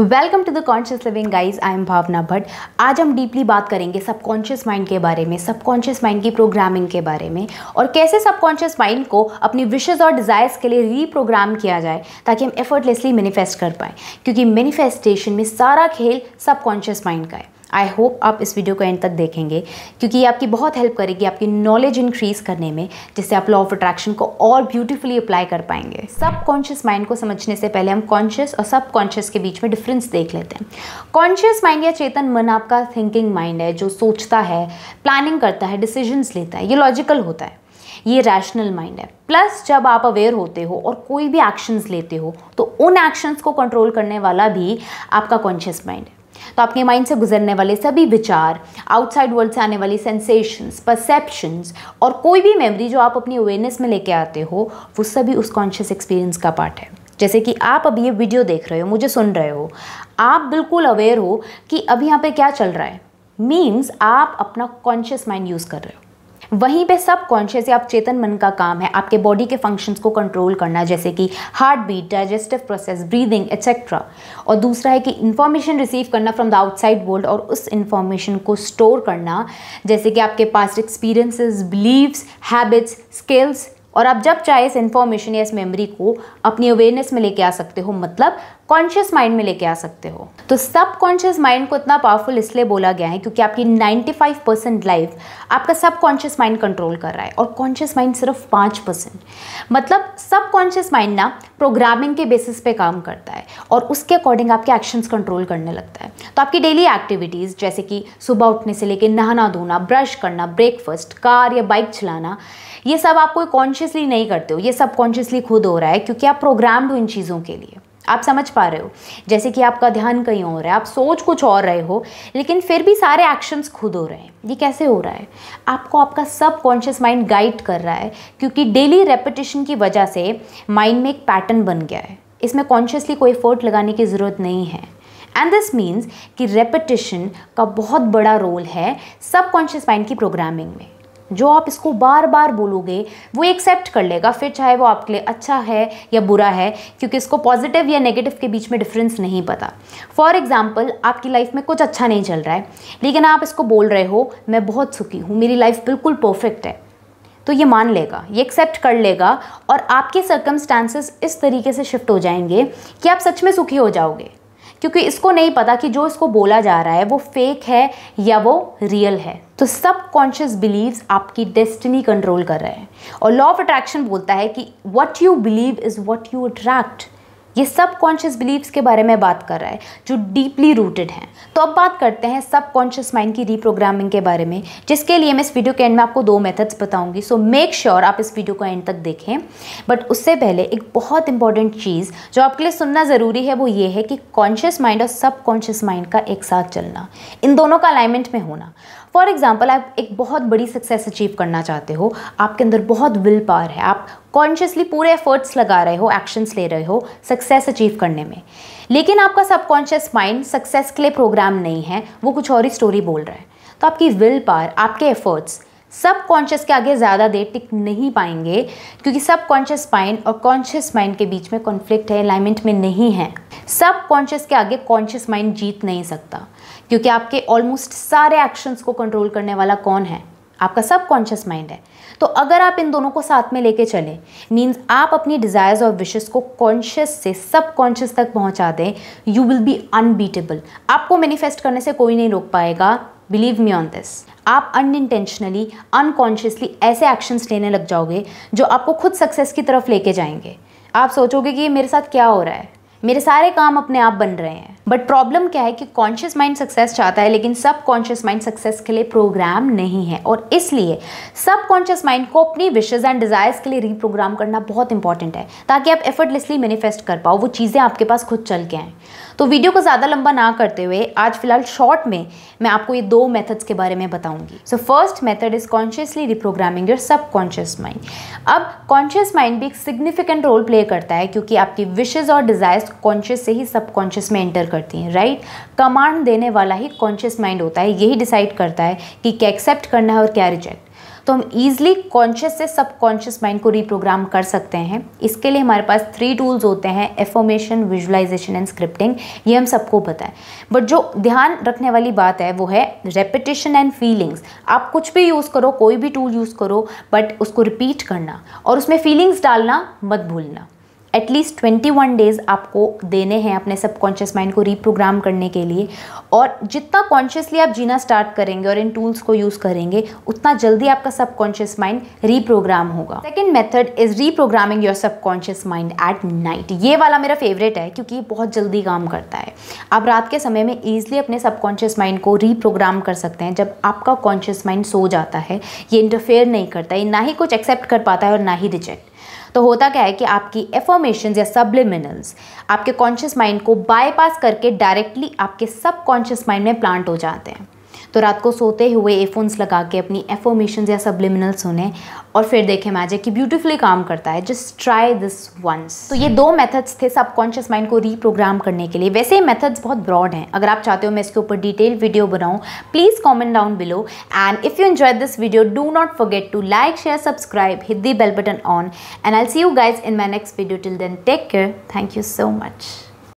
welcome to the conscious living guys I am Bhavna Bhatt आज हम deeply बात करेंगे सबकॉन्शियस माइंड के बारे में सबकॉन्शियस माइंड की प्रोग्रामिंग के बारे में और कैसे सबकॉन्शियस माइंड को अपनी विशेज और डिज़ायर्स के लिए रीप्रोग्राम किया जाए ताकि हम एफर्टलेसली मैनिफेस्ट कर पाएँ क्योंकि मैनिफेस्टेशन में सारा खेल सबकॉन्शियस माइंड का है आई होप आप इस वीडियो को एंड तक देखेंगे क्योंकि ये आपकी बहुत हेल्प करेगी आपकी नॉलेज इंक्रीज़ करने में जिससे आप लॉ ऑफ अट्रैक्शन को और ब्यूटीफुली अप्लाई कर पाएंगे सब कॉन्शियस माइंड को समझने से पहले हम कॉन्शियस और सब कॉन्शियस के बीच में डिफरेंस देख लेते हैं कॉन्शियस माइंड या चेतन मन आपका थिंकिंग माइंड है जो सोचता है प्लानिंग करता है डिसीजंस लेता है ये लॉजिकल होता है ये रैशनल माइंड है प्लस जब आप अवेयर होते हो और कोई भी एक्शंस लेते हो तो उन एक्शंस को कंट्रोल करने वाला भी आपका कॉन्शियस माइंड है तो आपके माइंड से गुजरने वाले सभी विचार आउटसाइड वर्ल्ड से आने वाली सेंसेशंस परसेप्शंस और कोई भी मेमोरी जो आप अपनी अवेयरनेस में लेके आते हो वो सभी उस कॉन्शियस एक्सपीरियंस का पार्ट है जैसे कि आप अभी ये वीडियो देख रहे हो मुझे सुन रहे हो आप बिल्कुल अवेयर हो कि अभी यहाँ पे क्या चल रहा है मीन्स आप अपना कॉन्शियस माइंड यूज़ कर रहे हो वहीं पे सब कॉन्शियस या आप चेतन मन का काम है आपके बॉडी के फंक्शंस को कंट्रोल करना जैसे कि heart beat digestive process breathing etcetera और दूसरा है कि इन्फॉर्मेशन रिसीव करना फ्रॉम द आउटसाइड वर्ल्ड और उस इन्फॉर्मेशन को स्टोर करना जैसे कि आपके पास एक्सपीरियंसेस बिलीव्स हैबिट्स स्किल्स और आप जब चाहे इस इन्फॉर्मेशन या इस मेमोरी को अपनी अवेयरनेस में लेके आ सकते हो मतलब कॉन्शियस माइंड में लेके आ सकते हो तो सब कॉन्शियस माइंड को इतना पावरफुल इसलिए बोला गया है क्योंकि आपकी 95 परसेंट लाइफ आपका सब कॉन्शियस माइंड कंट्रोल कर रहा है और कॉन्शियस माइंड सिर्फ पाँच परसेंट मतलब सब कॉन्शियस माइंड ना प्रोग्रामिंग के बेसिस पे काम करता है और उसके अकॉर्डिंग आपके एक्शंस कंट्रोल करने लगता है तो आपकी डेली एक्टिविटीज़ जैसे कि सुबह उठने से लेकर नहाना धोना ब्रश करना ब्रेकफास्ट कार या बाइक चलाना ये सब आप कोई कॉन्शियसली नहीं करते हो ये सब कॉन्शियसली खुद हो रहा है क्योंकि आप प्रोग्राम्ड हो इन चीज़ों के लिए आप समझ पा रहे हो जैसे कि आपका ध्यान कहीं और है आप सोच कुछ और रहे हो लेकिन फिर भी सारे एक्शंस खुद हो रहे हैं ये कैसे हो रहा है आपको आपका सब कॉन्शियस माइंड गाइड कर रहा है क्योंकि डेली रेपिटेशन की वजह से माइंड में एक पैटर्न बन गया है इसमें कॉन्शियसली कोई एफर्ट लगाने की ज़रूरत नहीं है एंड दिस मीन्स कि रेपिटेशन का बहुत बड़ा रोल है सब कॉन्शियस माइंड की प्रोग्रामिंग में जो आप इसको बार बार बोलोगे वो एक्सेप्ट कर लेगा फिर चाहे वो आपके लिए अच्छा है या बुरा है क्योंकि इसको पॉजिटिव या नेगेटिव के बीच में डिफरेंस नहीं पता फॉर एग्जाम्पल आपकी लाइफ में कुछ अच्छा नहीं चल रहा है लेकिन आप इसको बोल रहे हो मैं बहुत सुखी हूँ मेरी लाइफ बिल्कुल परफेक्ट है तो ये मान लेगा ये एक्सेप्ट कर लेगा और आपके सर्कमस्टांसिस इस तरीके से शिफ्ट हो जाएंगे कि आप सच में सुखी हो जाओगे क्योंकि इसको नहीं पता कि जो इसको बोला जा रहा है वो फेक है या वो रियल है तो सब कॉन्शियस बिलीव्स आपकी डेस्टिनी कंट्रोल कर रहे हैं और लॉ ऑफ अट्रैक्शन बोलता है कि what you believe is what you attract ये सब कॉन्शियस बिलीव्स के बारे में बात कर रहा है जो डीपली रूटेड हैं तो अब बात करते हैं सब कॉन्शियस माइंड की रिप्रोग्रामिंग के बारे में जिसके लिए मैं इस वीडियो के एंड में आपको दो मेथड्स बताऊंगी सो मेक श्योर आप इस वीडियो को एंड तक देखें बट उससे पहले एक बहुत इंपॉर्टेंट चीज़ जो आपके लिए सुनना ज़रूरी है वो ये है कि कॉन्शियस माइंड और सब कॉन्शियस माइंड का एक साथ चलना इन दोनों का अलाइनमेंट में होना फॉर एग्जाम्पल आप एक बहुत बड़ी सक्सेस अचीव करना चाहते हो आपके अंदर बहुत विल पावर है आप कॉन्शियसली पूरे एफर्ट्स लगा रहे हो एक्शंस ले रहे हो सक्सेस अचीव करने में लेकिन आपका सबकॉन्शियस माइंड सक्सेस के लिए प्रोग्राम नहीं है वो कुछ और ही स्टोरी बोल रहा है तो आपकी विल पावर आपके एफर्ट्स सब कॉन्शियस के आगे ज़्यादा देर टिक नहीं पाएंगे क्योंकि सब कॉन्शियस माइंड और कॉन्शियस माइंड के बीच में कॉन्फ्लिक्ट है अलाइनमेंट में नहीं है सब कॉन्शियस के आगे कॉन्शियस माइंड जीत नहीं सकता क्योंकि आपके ऑलमोस्ट सारे एक्शंस को कंट्रोल करने वाला कौन है आपका सब कॉन्शियस माइंड है तो अगर आप इन दोनों को साथ में लेके चलें मीन्स आप अपनी डिज़ायर्स और विशेस को कॉन्शियस से सब कॉन्शियस तक पहुंचा दें यू विल बी अनबीटेबल आपको मैनिफेस्ट करने से कोई नहीं रोक पाएगा बिलीव मी ऑन दिस आप अन इंटेंशनली अनकॉन्शियसली ऐसे एक्शंस लेने लग जाओगे जो आपको खुद सक्सेस की तरफ लेके जाएंगे आप सोचोगे कि ये मेरे साथ क्या हो रहा है मेरे सारे काम अपने आप बन रहे हैं बट प्रॉब्लम क्या है कि कॉन्शियस माइंड सक्सेस चाहता है लेकिन सब कॉन्शियस माइंड सक्सेस के लिए प्रोग्राम नहीं है और इसलिए सब कॉन्शियस माइंड को अपनी विशेज एंड डिज़ायर्स के लिए रीप्रोग्राम करना बहुत इंपॉर्टेंट है ताकि आप एफर्टलेसली मैनिफेस्ट कर पाओ वो चीज़ें आपके पास खुद चल के आएँ तो वीडियो को ज़्यादा लंबा ना करते हुए आज फिलहाल शॉर्ट में मैं आपको ये दो मेथड्स के बारे में बताऊंगी so first method is consciously reprogramming your subconscious mind अब कॉन्शियस माइंड भी एक सिग्निफिकेंट रोल प्ले करता है क्योंकि आपकी विशेज और डिज़ायर्स कॉन्शियस से ही सब कॉन्शियस में एंटर करती हैं राइट कमांड देने वाला ही कॉन्शियस माइंड होता है यही डिसाइड करता है कि क्या एक्सेप्ट करना है और क्या रिजेक्ट तो हम ईजिली कॉन्शियस से सब कॉन्शियस माइंड को रिप्रोग्राम कर सकते हैं इसके लिए हमारे पास थ्री टूल्स होते हैं एफॉर्मेशन विजुअलाइजेशन एंड स्क्रिप्टिंग ये हम सबको पता है बट जो ध्यान रखने वाली बात है वो है रेपिटेशन एंड फीलिंग्स आप कुछ भी यूज़ करो कोई भी टूल यूज़ करो बट उसको रिपीट करना और उसमें फीलिंग्स डालना मत भूलना एटलीस्ट ट्वेंटी वन डेज़ आपको देने हैं अपने सबकॉन्शियस माइंड को रीप्रोग्राम करने के लिए और जितना कॉन्शियसली आप जीना स्टार्ट करेंगे और इन टूल्स को यूज़ करेंगे उतना जल्दी आपका सबकॉन्शियस माइंड रीप्रोग्राम होगा second method is reprogramming your subconscious mind at night ये वाला मेरा फेवरेट है क्योंकि ये बहुत जल्दी काम करता है आप रात के समय में ईजिली अपने सबकॉन्शियस माइंड को रीप्रोग्राम कर सकते हैं जब आपका कॉन्शियस माइंड सो जाता है ये इंटरफेयर नहीं करता ये ना ही कुछ एक्सेप्ट कर पाता है और ना ही रिजेक्ट तो होता क्या है कि आपकी एफ इन्फॉर्मेशन या सब्लिमिनल्स आपके कॉन्शियस माइंड को बाईपास करके डायरेक्टली आपके सब कॉन्शियस माइंड में प्लांट हो जाते हैं तो रात को सोते हुए एयरफोन्स लगा के अपनी एफोमेशन या सबलिमिनल सुने और फिर देखें मैजिक कि ब्यूटीफुली काम करता है जस्ट ट्राई दिस वंस तो ये दो मेथड्स थे सबकॉन्शियस माइंड को रीप्रोग्राम करने के लिए वैसे मेथड्स बहुत ब्रॉड हैं अगर आप चाहते हो मैं इसके ऊपर डिटेल वीडियो बनाऊँ please comment down below and if you enjoy this video do not forget to like share subscribe hit the bell button on and I see you guys in my next video till then take care thank you so much